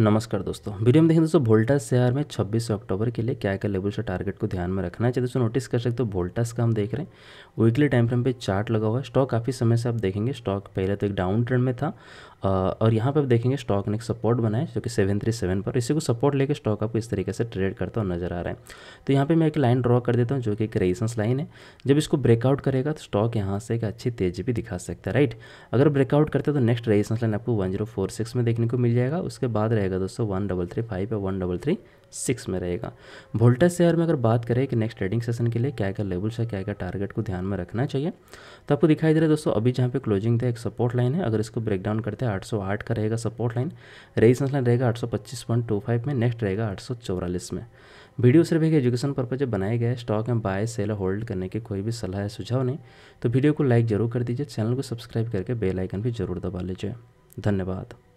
नमस्कार दोस्तों वीडियो में देखें दोस्तों वोल्टास शेयर में 26 अक्टूबर के लिए क्या क्या लेवल से टारगेट को ध्यान में रखना है चाहिए दोस्तों नोटिस कर सकते हो वोल्टास का हम देख रहे हैं वीकली टाइम फ्रेम पे चार्ट लगा हुआ है स्टॉक काफ़ी समय से आप देखेंगे स्टॉक पहले तो एक डाउन ट्रेंड में था और यहाँ पर आप देखेंगे स्टॉक ने एक सपोर्ट बनाए जो कि सेवन थ्री सेवन पर इसी को सपोर्ट लेकर स्टॉक आपको इस तरीके से ट्रेड करता हुआ नजर आ रहा है तो यहाँ पर मैं एक लाइन ड्रॉ कर देता हूँ जो कि एक रेजिस्टेंस लाइन है जब इसको ब्रेकआउट करेगा तो स्टॉक यहाँ से एक अच्छी तेजी भी दिखा सकता है राइट अगर ब्रेकआउट करते तो नेक्स्ट रेजिस्टेंस लाइन आपको वन में देखने को मिल जाएगा उसके बाद रहेगा दोस्तों वन डबल थ्री फाइव या वन डबल थ्री सिक्स में रहेगा वोल्टेज शेयर में अगर बात करें कि नेक्स्ट ट्रेडिंग सेशन के लिए क्या क्या लेवल्स है क्या क्या टारगेट को ध्यान में रखना चाहिए तो आपको दिखाई दे रहा है दोस्तों अभी जहाँ पे क्लोजिंग था एक सपोर्ट लाइन है अगर इसको ब्रेक डाउन करते हैं आठ का रहेगा सपोर्ट लाइन रेजिस्टेंस लाइन रहेगा 825.25 में नेक्स्ट रहेगा 844 में वीडियो सिर्फ एक एजुकेशन पर्पज जब बनाए गए स्टॉक में बाय सेल होल्ड करने की कोई भी सलाह या सुझाव नहीं तो वीडियो को लाइक जरूर कर दीजिए चैनल को सब्सक्राइब करके बेल आइकन भी जरूर दबा लीजिए धन्यवाद